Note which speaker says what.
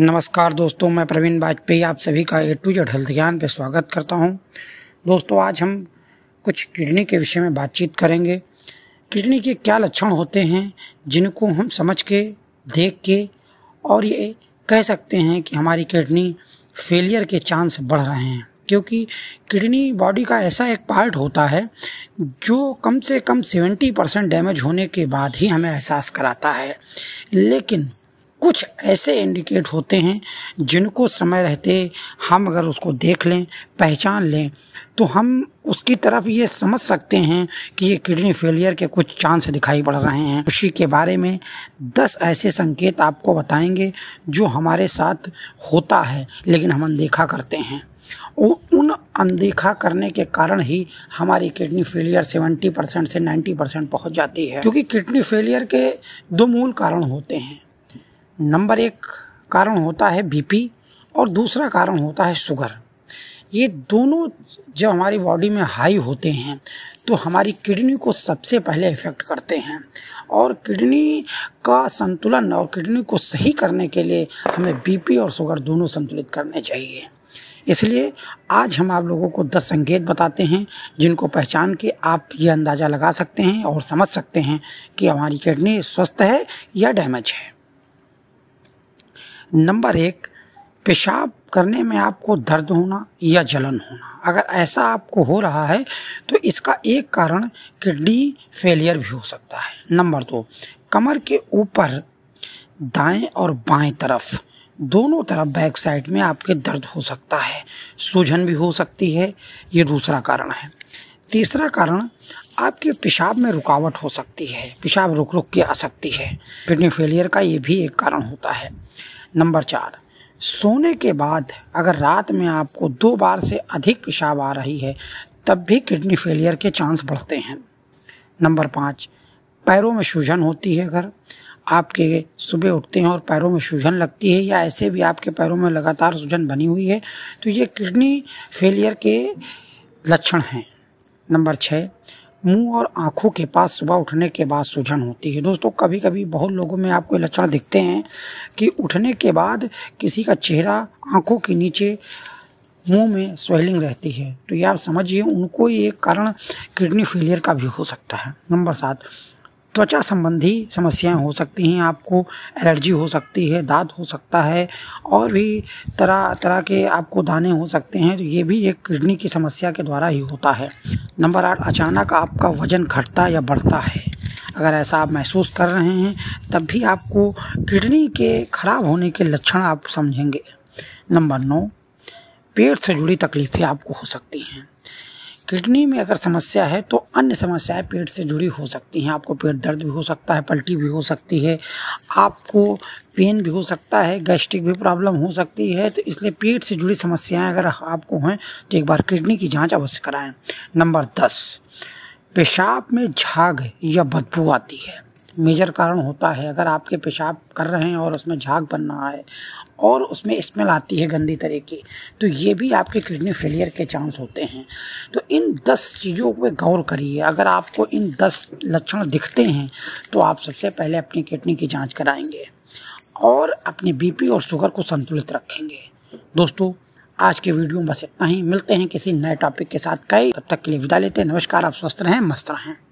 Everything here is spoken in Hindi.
Speaker 1: नमस्कार दोस्तों मैं प्रवीण वाजपेयी आप सभी का ए टू जेड हेल्थ ज्ञान पे स्वागत करता हूं दोस्तों आज हम कुछ किडनी के विषय में बातचीत करेंगे किडनी के क्या लक्षण होते हैं जिनको हम समझ के देख के और ये कह सकते हैं कि हमारी किडनी फेलियर के चांस बढ़ रहे हैं क्योंकि किडनी बॉडी का ऐसा एक पार्ट होता है जो कम से कम सेवेंटी परसेंट डैमेज होने के बाद ही हमें एहसास कराता है लेकिन कुछ ऐसे इंडिकेट होते हैं जिनको समय रहते हम अगर उसको देख लें पहचान लें तो हम उसकी तरफ ये समझ सकते हैं कि ये किडनी फेलियर के कुछ चांस दिखाई पड़ रहे हैं खुशी के बारे में दस ऐसे संकेत आपको बताएंगे जो हमारे साथ होता है लेकिन हम अनदेखा करते हैं उन अनदेखा करने के कारण ही हमारी किडनी फेलियर 70 परसेंट से 90 परसेंट पहुँच जाती है क्योंकि किडनी फेलियर के दो मूल कारण होते हैं नंबर एक कारण होता है बीपी और दूसरा कारण होता है शुगर ये दोनों जब हमारी बॉडी में हाई होते हैं तो हमारी किडनी को सबसे पहले इफ़ेक्ट करते हैं और किडनी का संतुलन और किडनी को सही करने के लिए हमें बीपी और शुगर दोनों संतुलित करने चाहिए इसलिए आज हम आप लोगों को 10 संकेत बताते हैं जिनको पहचान के आप ये अंदाज़ा लगा सकते हैं और समझ सकते हैं कि हमारी किडनी स्वस्थ है या डैमेज है नंबर एक पेशाब करने में आपको दर्द होना या जलन होना अगर ऐसा आपको हो रहा है तो इसका एक कारण किडनी फेलियर भी हो सकता है नंबर दो कमर के ऊपर दाएं और बाएं तरफ दोनों तरफ बैक साइड में आपके दर्द हो सकता है सूजन भी हो सकती है ये दूसरा कारण है तीसरा कारण आपके पेशाब में रुकावट हो सकती है पेशाब रुक रुक के आ सकती है किडनी फेलियर का ये भी एक कारण होता है नंबर चार सोने के बाद अगर रात में आपको दो बार से अधिक पेशाब आ रही है तब भी किडनी फेलियर के चांस बढ़ते हैं नंबर पाँच पैरों में सूजन होती है अगर आपके सुबह उठते हैं और पैरों में सूजन लगती है या ऐसे भी आपके पैरों में लगातार सूजन बनी हुई है तो ये किडनी फेलियर के लक्षण हैं नंबर छः मुंह और आंखों के पास सुबह उठने के बाद सूजन होती है दोस्तों कभी कभी बहुत लोगों में आपको लक्षण दिखते हैं कि उठने के बाद किसी का चेहरा आंखों के नीचे मुंह में स्वेलिंग रहती है तो ये आप समझिए उनको ये कारण किडनी फेलियर का भी हो सकता है नंबर सात त्वचा संबंधी समस्याएं हो सकती हैं आपको एलर्जी हो सकती है दाद हो सकता है और भी तरह तरह के आपको दाने हो सकते हैं तो ये भी एक किडनी की समस्या के द्वारा ही होता है नंबर आठ अचानक आपका वजन घटता या बढ़ता है अगर ऐसा आप महसूस कर रहे हैं तब भी आपको किडनी के खराब होने के लक्षण आप समझेंगे नंबर नौ पेट से जुड़ी तकलीफ़ें आपको हो सकती हैं किडनी में अगर समस्या है तो अन्य समस्याएं पेट से जुड़ी हो सकती हैं आपको पेट दर्द भी हो सकता है पलटी भी हो सकती है आपको पेन भी हो सकता है गैस्ट्रिक भी प्रॉब्लम हो सकती है तो इसलिए पेट से जुड़ी समस्याएं अगर आपको हैं तो एक बार किडनी की जांच अवश्य कराएं नंबर दस पेशाब में झाग या बदबू आती है मेजर कारण होता है अगर आपके पेशाब कर रहे हैं और उसमें झाग बन रहा है और उसमें स्मेल आती है गंदी तरह की तो ये भी आपके किडनी फेलियर के चांस होते हैं तो इन दस चीज़ों पर गौर करिए अगर आपको इन दस लक्षण दिखते हैं तो आप सबसे पहले अपनी किडनी की जाँच कराएंगे और अपने बीपी और शुगर को संतुलित रखेंगे दोस्तों आज के वीडियो में बस इतना ही मिलते हैं किसी नए टॉपिक के साथ कई तब तक के लिए विदा लेते हैं नमस्कार आप स्वस्थ रहें मस्त रहें